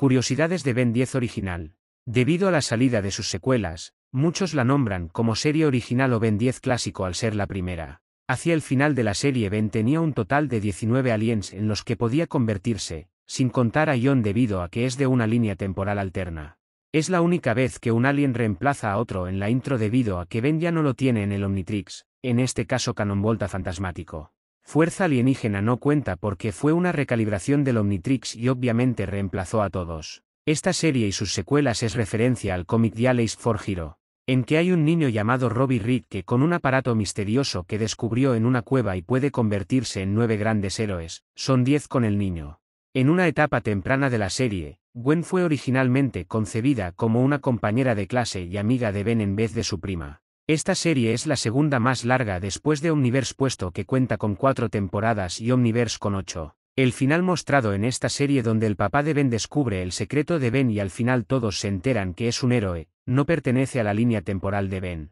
Curiosidades de Ben 10 original. Debido a la salida de sus secuelas, muchos la nombran como serie original o Ben 10 clásico al ser la primera. Hacia el final de la serie Ben tenía un total de 19 aliens en los que podía convertirse, sin contar a Ion debido a que es de una línea temporal alterna. Es la única vez que un alien reemplaza a otro en la intro debido a que Ben ya no lo tiene en el Omnitrix, en este caso volta fantasmático. Fuerza Alienígena no cuenta porque fue una recalibración del Omnitrix y obviamente reemplazó a todos. Esta serie y sus secuelas es referencia al cómic de Alice for Hero, en que hay un niño llamado Robbie Reed que con un aparato misterioso que descubrió en una cueva y puede convertirse en nueve grandes héroes, son diez con el niño. En una etapa temprana de la serie, Gwen fue originalmente concebida como una compañera de clase y amiga de Ben en vez de su prima. Esta serie es la segunda más larga después de Omniverse puesto que cuenta con cuatro temporadas y Omniverse con ocho. El final mostrado en esta serie donde el papá de Ben descubre el secreto de Ben y al final todos se enteran que es un héroe, no pertenece a la línea temporal de Ben.